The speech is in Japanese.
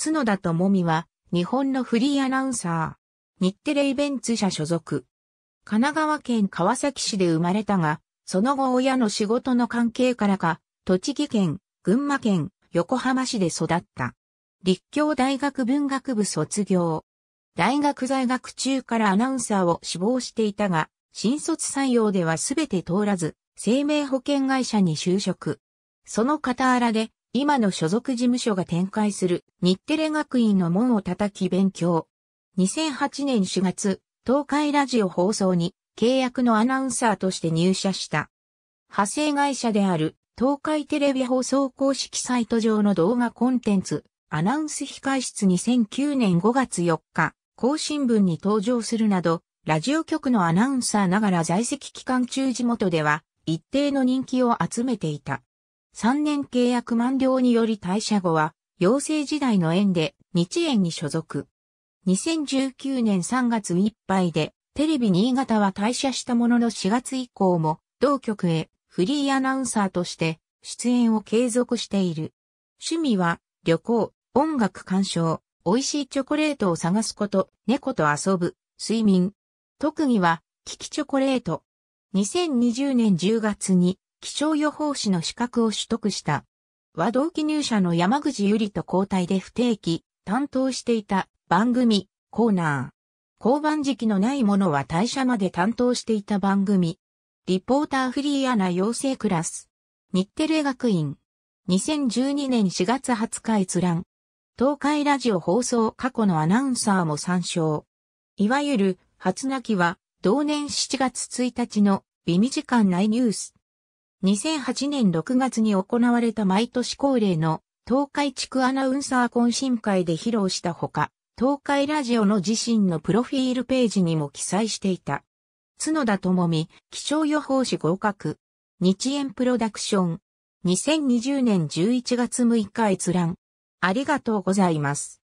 角田智美は、日本のフリーアナウンサー。日テレイベンツ社所属。神奈川県川崎市で生まれたが、その後親の仕事の関係からか、栃木県、群馬県、横浜市で育った。立教大学文学部卒業。大学在学中からアナウンサーを志望していたが、新卒採用では全て通らず、生命保険会社に就職。その傍らで、今の所属事務所が展開する日テレ学院の門を叩き勉強。2008年4月、東海ラジオ放送に契約のアナウンサーとして入社した。派生会社である東海テレビ放送公式サイト上の動画コンテンツ、アナウンス控室2009年5月4日、更新分に登場するなど、ラジオ局のアナウンサーながら在籍期間中地元では一定の人気を集めていた。3年契約満了により退社後は、養成時代の縁で日縁に所属。2019年3月いっぱいで、テレビ新潟は退社したものの4月以降も、同局へフリーアナウンサーとして出演を継続している。趣味は旅行、音楽鑑賞、美味しいチョコレートを探すこと、猫と遊ぶ、睡眠。特技は、キキチョコレート。2020年10月に気象予報士の資格を取得した。和同期入社の山口ゆりと交代で不定期、担当していた番組、コーナー。交番時期のないものは退社まで担当していた番組。リポーターフリーアナ養成クラス。日テレ学院。2012年4月20日閲覧。東海ラジオ放送過去のアナウンサーも参照。いわゆる、初泣きは、同年7月1日の、微味時間内ニュース。2008年6月に行われた毎年恒例の東海地区アナウンサー懇親会で披露したほか、東海ラジオの自身のプロフィールページにも記載していた。角田智美、気象予報士合格。日円プロダクション。2020年11月6日閲覧。ありがとうございます。